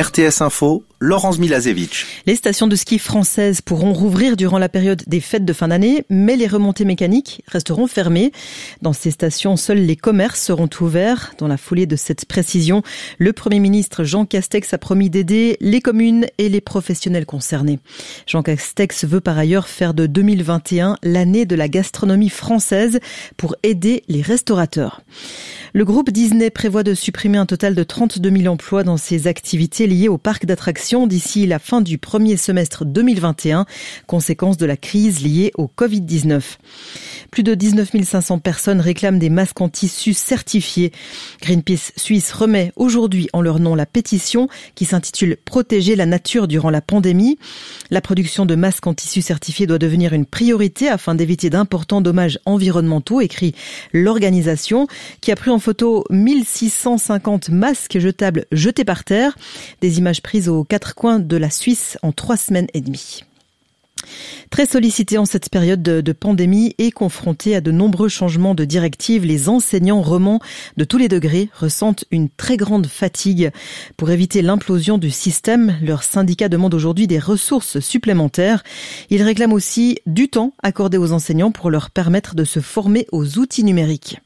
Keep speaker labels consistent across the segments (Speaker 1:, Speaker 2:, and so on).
Speaker 1: rts info Laurence Milazevic. Les stations de ski françaises pourront rouvrir durant la période des fêtes de fin d'année, mais les remontées mécaniques resteront fermées. Dans ces stations, seuls les commerces seront ouverts. Dans la foulée de cette précision, le Premier ministre Jean Castex a promis d'aider les communes et les professionnels concernés. Jean Castex veut par ailleurs faire de 2021 l'année de la gastronomie française pour aider les restaurateurs. Le groupe Disney prévoit de supprimer un total de 32 000 emplois dans ses activités liées au parc d'attractions d'ici la fin du premier semestre 2021, conséquence de la crise liée au Covid-19. Plus de 19 500 personnes réclament des masques en tissu certifiés. Greenpeace Suisse remet aujourd'hui en leur nom la pétition qui s'intitule Protéger la nature durant la pandémie. La production de masques en tissu certifiés doit devenir une priorité afin d'éviter d'importants dommages environnementaux, écrit l'organisation, qui a pris en photo 1650 masques jetables jetés par terre. Des images prises au quatre coins de la Suisse en trois semaines et demie. Très sollicité en cette période de, pandémie et confronté à de nombreux changements de directives, les enseignants romans de tous les degrés ressentent une très grande fatigue. Pour éviter l'implosion du système, leur syndicat demande aujourd'hui des ressources supplémentaires. Ils réclament aussi du temps accordé aux enseignants pour leur permettre de se former aux outils numériques.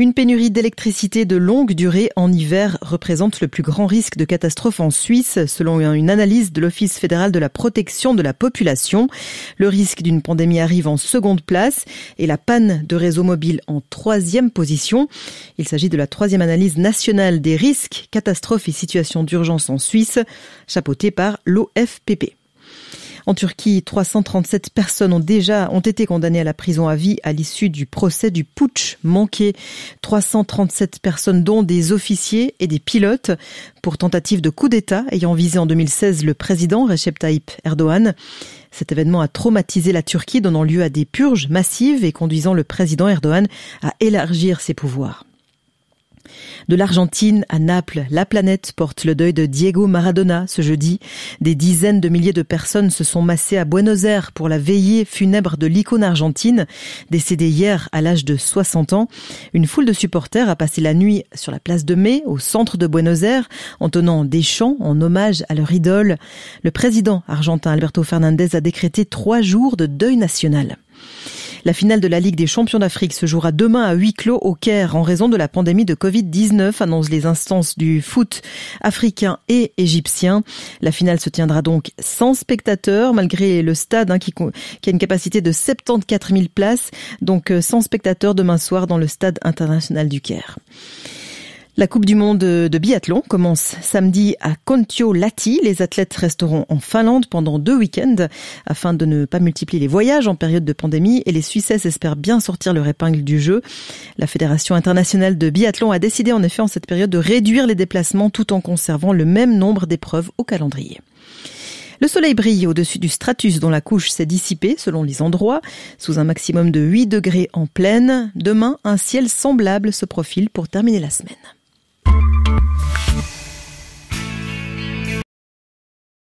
Speaker 1: Une pénurie d'électricité de longue durée en hiver représente le plus grand risque de catastrophe en Suisse, selon une analyse de l'Office fédéral de la protection de la population. Le risque d'une pandémie arrive en seconde place et la panne de réseau mobile en troisième position. Il s'agit de la troisième analyse nationale des risques, catastrophes et situations d'urgence en Suisse, chapeautée par l'OFPP. En Turquie, 337 personnes ont déjà ont été condamnées à la prison à vie à l'issue du procès du putsch manqué. 337 personnes dont des officiers et des pilotes pour tentative de coup d'État ayant visé en 2016 le président Recep Tayyip Erdogan. Cet événement a traumatisé la Turquie, donnant lieu à des purges massives et conduisant le président Erdogan à élargir ses pouvoirs. De l'Argentine à Naples, la planète porte le deuil de Diego Maradona ce jeudi. Des dizaines de milliers de personnes se sont massées à Buenos Aires pour la veillée funèbre de l'icône argentine, décédée hier à l'âge de 60 ans. Une foule de supporters a passé la nuit sur la place de Mai, au centre de Buenos Aires, en tenant des chants en hommage à leur idole. Le président argentin Alberto Fernandez a décrété trois jours de deuil national. La finale de la Ligue des champions d'Afrique se jouera demain à huis clos au Caire en raison de la pandémie de Covid-19, annoncent les instances du foot africain et égyptien. La finale se tiendra donc sans spectateurs, malgré le stade hein, qui, a une capacité de 74 000 places, donc euh, sans spectateurs demain soir dans le stade international du Caire. La Coupe du Monde de biathlon commence samedi à Kontiolahti. Les athlètes resteront en Finlande pendant deux week-ends afin de ne pas multiplier les voyages en période de pandémie et les Suissesses espèrent bien sortir leur épingle du jeu. La Fédération internationale de biathlon a décidé en effet en cette période de réduire les déplacements tout en conservant le même nombre d'épreuves au calendrier. Le soleil brille au-dessus du stratus dont la couche s'est dissipée selon les endroits, sous un maximum de 8 degrés en pleine. Demain, un ciel semblable se profile pour terminer la semaine.